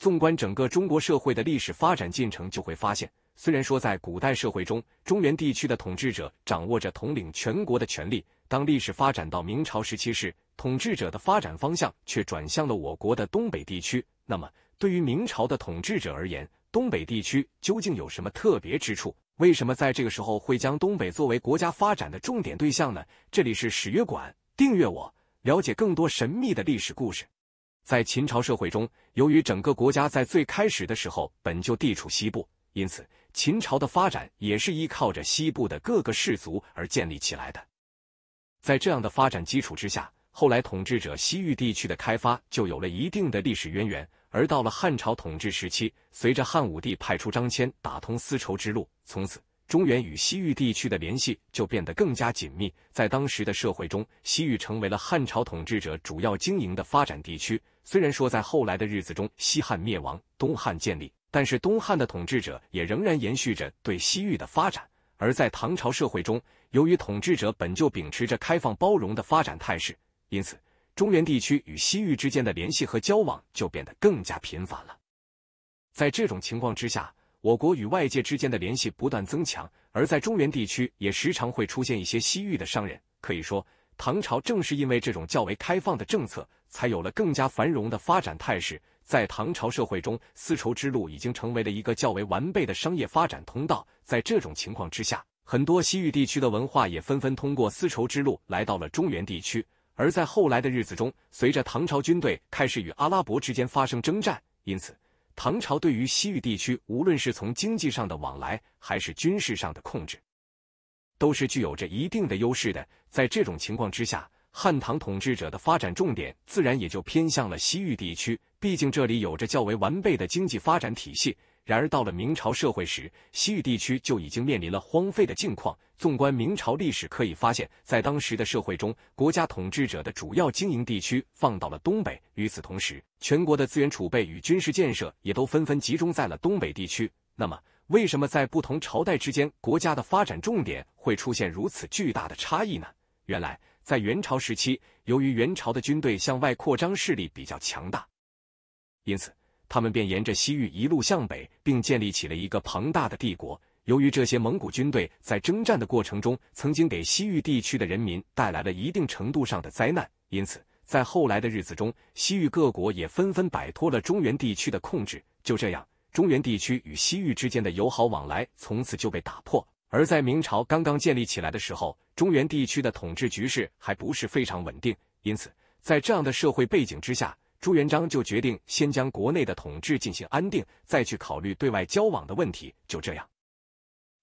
纵观整个中国社会的历史发展进程，就会发现，虽然说在古代社会中，中原地区的统治者掌握着统领全国的权力，当历史发展到明朝时期时，统治者的发展方向却转向了我国的东北地区。那么，对于明朝的统治者而言，东北地区究竟有什么特别之处？为什么在这个时候会将东北作为国家发展的重点对象呢？这里是史乐馆，订阅我，了解更多神秘的历史故事。在秦朝社会中，由于整个国家在最开始的时候本就地处西部，因此秦朝的发展也是依靠着西部的各个氏族而建立起来的。在这样的发展基础之下，后来统治者西域地区的开发就有了一定的历史渊源。而到了汉朝统治时期，随着汉武帝派出张骞打通丝绸之路，从此。中原与西域地区的联系就变得更加紧密。在当时的社会中，西域成为了汉朝统治者主要经营的发展地区。虽然说在后来的日子中，西汉灭亡，东汉建立，但是东汉的统治者也仍然延续着对西域的发展。而在唐朝社会中，由于统治者本就秉持着开放包容的发展态势，因此中原地区与西域之间的联系和交往就变得更加频繁了。在这种情况之下。我国与外界之间的联系不断增强，而在中原地区也时常会出现一些西域的商人。可以说，唐朝正是因为这种较为开放的政策，才有了更加繁荣的发展态势。在唐朝社会中，丝绸之路已经成为了一个较为完备的商业发展通道。在这种情况之下，很多西域地区的文化也纷纷通过丝绸之路来到了中原地区。而在后来的日子中，随着唐朝军队开始与阿拉伯之间发生征战，因此。唐朝对于西域地区，无论是从经济上的往来，还是军事上的控制，都是具有着一定的优势的。在这种情况之下，汉唐统治者的发展重点自然也就偏向了西域地区，毕竟这里有着较为完备的经济发展体系。然而，到了明朝社会时，西域地区就已经面临了荒废的境况。纵观明朝历史，可以发现，在当时的社会中，国家统治者的主要经营地区放到了东北。与此同时，全国的资源储备与军事建设也都纷纷集中在了东北地区。那么，为什么在不同朝代之间，国家的发展重点会出现如此巨大的差异呢？原来，在元朝时期，由于元朝的军队向外扩张势力比较强大，因此。他们便沿着西域一路向北，并建立起了一个庞大的帝国。由于这些蒙古军队在征战的过程中，曾经给西域地区的人民带来了一定程度上的灾难，因此在后来的日子中，西域各国也纷纷摆脱了中原地区的控制。就这样，中原地区与西域之间的友好往来从此就被打破。而在明朝刚刚建立起来的时候，中原地区的统治局势还不是非常稳定，因此在这样的社会背景之下。朱元璋就决定先将国内的统治进行安定，再去考虑对外交往的问题。就这样，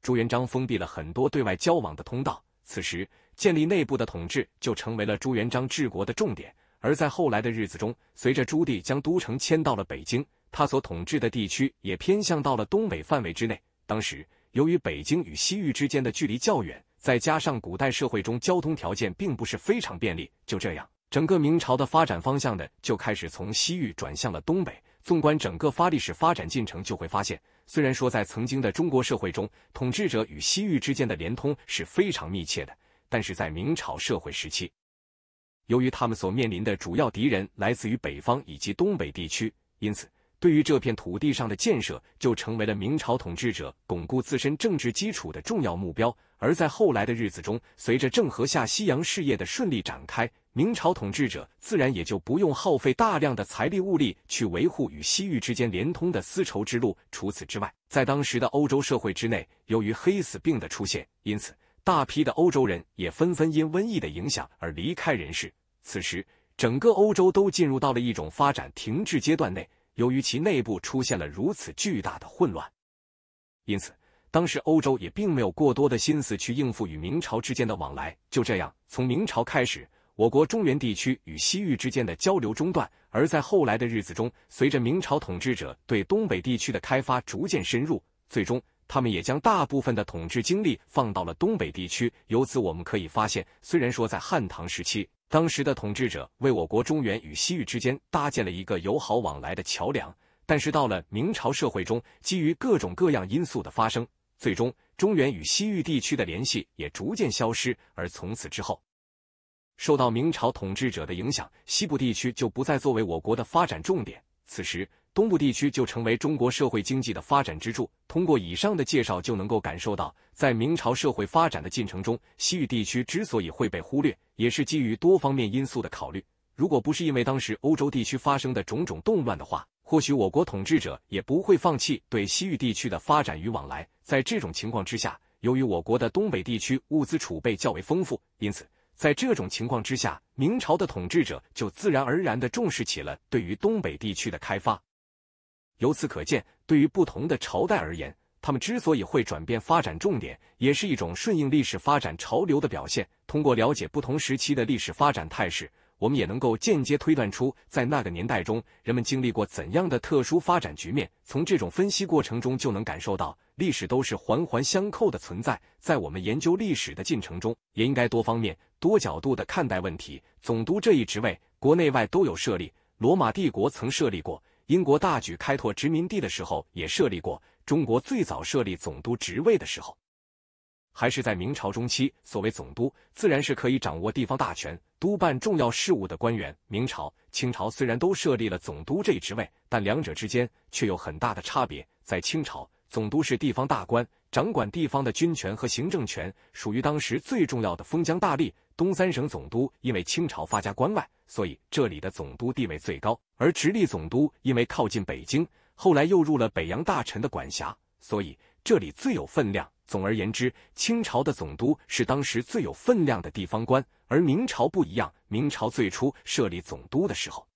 朱元璋封闭了很多对外交往的通道。此时，建立内部的统治就成为了朱元璋治国的重点。而在后来的日子中，随着朱棣将都城迁到了北京，他所统治的地区也偏向到了东北范围之内。当时，由于北京与西域之间的距离较远，再加上古代社会中交通条件并不是非常便利，就这样。整个明朝的发展方向呢，就开始从西域转向了东北。纵观整个发历史发展进程，就会发现，虽然说在曾经的中国社会中，统治者与西域之间的连通是非常密切的，但是在明朝社会时期，由于他们所面临的主要敌人来自于北方以及东北地区，因此。对于这片土地上的建设，就成为了明朝统治者巩固自身政治基础的重要目标。而在后来的日子中，随着郑和下西洋事业的顺利展开，明朝统治者自然也就不用耗费大量的财力物力去维护与西域之间连通的丝绸之路。除此之外，在当时的欧洲社会之内，由于黑死病的出现，因此大批的欧洲人也纷纷因瘟疫的影响而离开人世。此时，整个欧洲都进入到了一种发展停滞阶段内。由于其内部出现了如此巨大的混乱，因此当时欧洲也并没有过多的心思去应付与明朝之间的往来。就这样，从明朝开始，我国中原地区与西域之间的交流中断。而在后来的日子中，随着明朝统治者对东北地区的开发逐渐深入，最终他们也将大部分的统治精力放到了东北地区。由此，我们可以发现，虽然说在汉唐时期，当时的统治者为我国中原与西域之间搭建了一个友好往来的桥梁，但是到了明朝社会中，基于各种各样因素的发生，最终中原与西域地区的联系也逐渐消失，而从此之后，受到明朝统治者的影响，西部地区就不再作为我国的发展重点。此时。东部地区就成为中国社会经济的发展支柱。通过以上的介绍，就能够感受到，在明朝社会发展的进程中，西域地区之所以会被忽略，也是基于多方面因素的考虑。如果不是因为当时欧洲地区发生的种种动乱的话，或许我国统治者也不会放弃对西域地区的发展与往来。在这种情况之下，由于我国的东北地区物资储备较为丰富，因此在这种情况之下，明朝的统治者就自然而然的重视起了对于东北地区的开发。由此可见，对于不同的朝代而言，他们之所以会转变发展重点，也是一种顺应历史发展潮流的表现。通过了解不同时期的历史发展态势，我们也能够间接推断出在那个年代中，人们经历过怎样的特殊发展局面。从这种分析过程中，就能感受到历史都是环环相扣的存在。在我们研究历史的进程中，也应该多方面、多角度的看待问题。总督这一职位，国内外都有设立。罗马帝国曾设立过。英国大举开拓殖民地的时候，也设立过中国最早设立总督职位的时候，还是在明朝中期。所谓总督，自然是可以掌握地方大权、督办重要事务的官员。明朝、清朝虽然都设立了总督这一职位，但两者之间却有很大的差别。在清朝，总督是地方大官，掌管地方的军权和行政权，属于当时最重要的封疆大吏。东三省总督因为清朝发家关外，所以这里的总督地位最高；而直隶总督因为靠近北京，后来又入了北洋大臣的管辖，所以这里最有分量。总而言之，清朝的总督是当时最有分量的地方官，而明朝不一样。明朝最初设立总督的时候。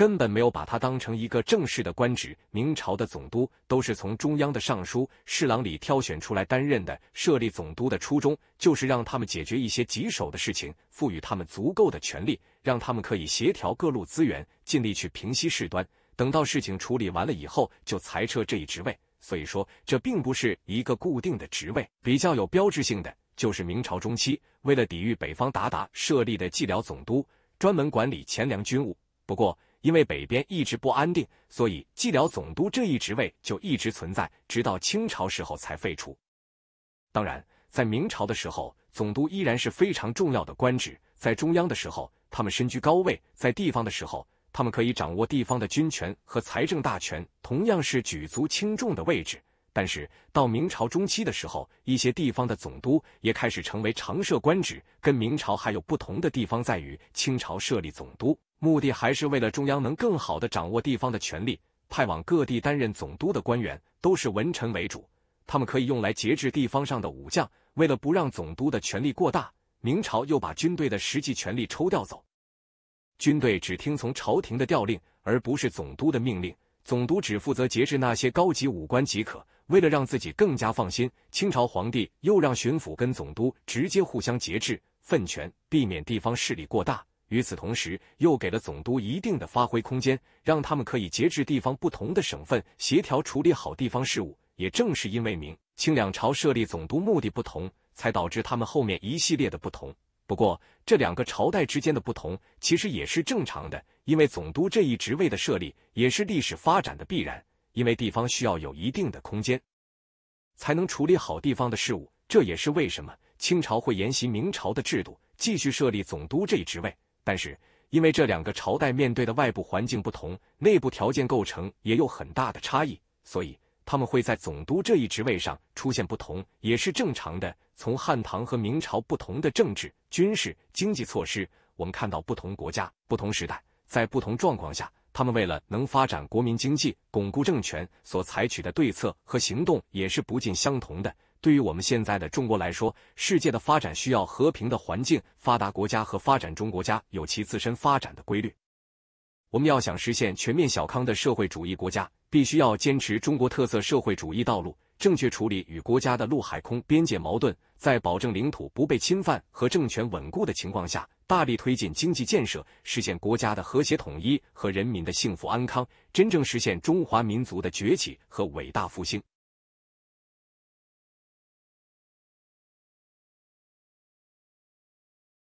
根本没有把他当成一个正式的官职。明朝的总督都是从中央的尚书、侍郎里挑选出来担任的。设立总督的初衷就是让他们解决一些棘手的事情，赋予他们足够的权力，让他们可以协调各路资源，尽力去平息事端。等到事情处理完了以后，就裁撤这一职位。所以说，这并不是一个固定的职位。比较有标志性的就是明朝中期为了抵御北方鞑靼设立的蓟辽总督，专门管理钱粮军务。不过，因为北边一直不安定，所以蓟辽总督这一职位就一直存在，直到清朝时候才废除。当然，在明朝的时候，总督依然是非常重要的官职，在中央的时候，他们身居高位；在地方的时候，他们可以掌握地方的军权和财政大权，同样是举足轻重的位置。但是到明朝中期的时候，一些地方的总督也开始成为常设官职。跟明朝还有不同的地方在于，清朝设立总督目的还是为了中央能更好的掌握地方的权力。派往各地担任总督的官员都是文臣为主，他们可以用来节制地方上的武将。为了不让总督的权力过大，明朝又把军队的实际权力抽调走，军队只听从朝廷的调令，而不是总督的命令。总督只负责节制那些高级武官即可。为了让自己更加放心，清朝皇帝又让巡抚跟总督直接互相节制、分权，避免地方势力过大。与此同时，又给了总督一定的发挥空间，让他们可以节制地方不同的省份，协调处理好地方事务。也正是因为明、清两朝设立总督目的不同，才导致他们后面一系列的不同。不过，这两个朝代之间的不同其实也是正常的，因为总督这一职位的设立也是历史发展的必然，因为地方需要有一定的空间，才能处理好地方的事务。这也是为什么清朝会沿袭明朝的制度，继续设立总督这一职位。但是，因为这两个朝代面对的外部环境不同，内部条件构成也有很大的差异，所以。他们会在总督这一职位上出现不同，也是正常的。从汉唐和明朝不同的政治、军事、经济措施，我们看到不同国家、不同时代在不同状况下，他们为了能发展国民经济、巩固政权所采取的对策和行动也是不尽相同的。对于我们现在的中国来说，世界的发展需要和平的环境。发达国家和发展中国家有其自身发展的规律。我们要想实现全面小康的社会主义国家。必须要坚持中国特色社会主义道路，正确处理与国家的陆海空边界矛盾，在保证领土不被侵犯和政权稳固的情况下，大力推进经济建设，实现国家的和谐统一和人民的幸福安康，真正实现中华民族的崛起和伟大复兴。